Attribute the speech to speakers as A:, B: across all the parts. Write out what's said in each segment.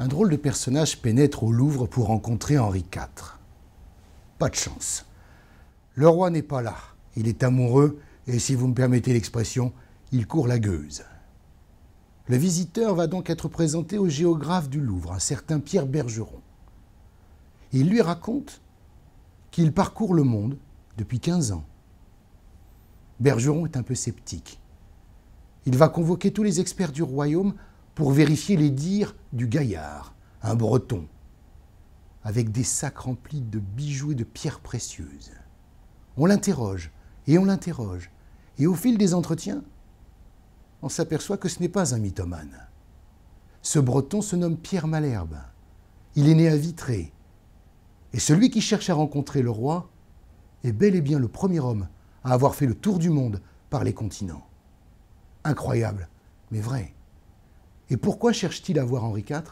A: Un drôle de personnage pénètre au Louvre pour rencontrer Henri IV. Pas de chance. Le roi n'est pas là. Il est amoureux et, si vous me permettez l'expression, il court la gueuse. Le visiteur va donc être présenté au géographe du Louvre, un certain Pierre Bergeron. Il lui raconte qu'il parcourt le monde depuis 15 ans Bergeron est un peu sceptique. Il va convoquer tous les experts du royaume pour vérifier les dires du gaillard, un breton, avec des sacs remplis de bijoux et de pierres précieuses. On l'interroge, et on l'interroge, et au fil des entretiens, on s'aperçoit que ce n'est pas un mythomane. Ce breton se nomme Pierre Malherbe. Il est né à Vitré. Et celui qui cherche à rencontrer le roi est bel et bien le premier homme à avoir fait le tour du monde par les continents. Incroyable, mais vrai. Et pourquoi cherche-t-il à voir Henri IV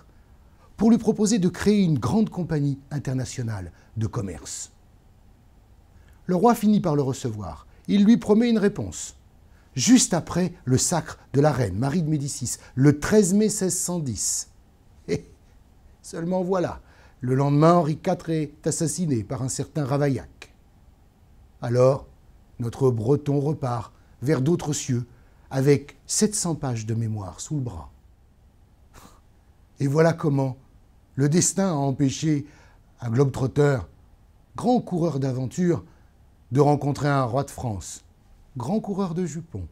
A: Pour lui proposer de créer une grande compagnie internationale de commerce. Le roi finit par le recevoir. Il lui promet une réponse. Juste après le sacre de la reine Marie de Médicis, le 13 mai 1610. Et eh, seulement voilà, le lendemain, Henri IV est assassiné par un certain Ravaillac. Alors, notre breton repart vers d'autres cieux avec 700 pages de mémoire sous le bras. Et voilà comment le destin a empêché un globe-trotteur, grand coureur d'aventure, de rencontrer un roi de France, grand coureur de jupons.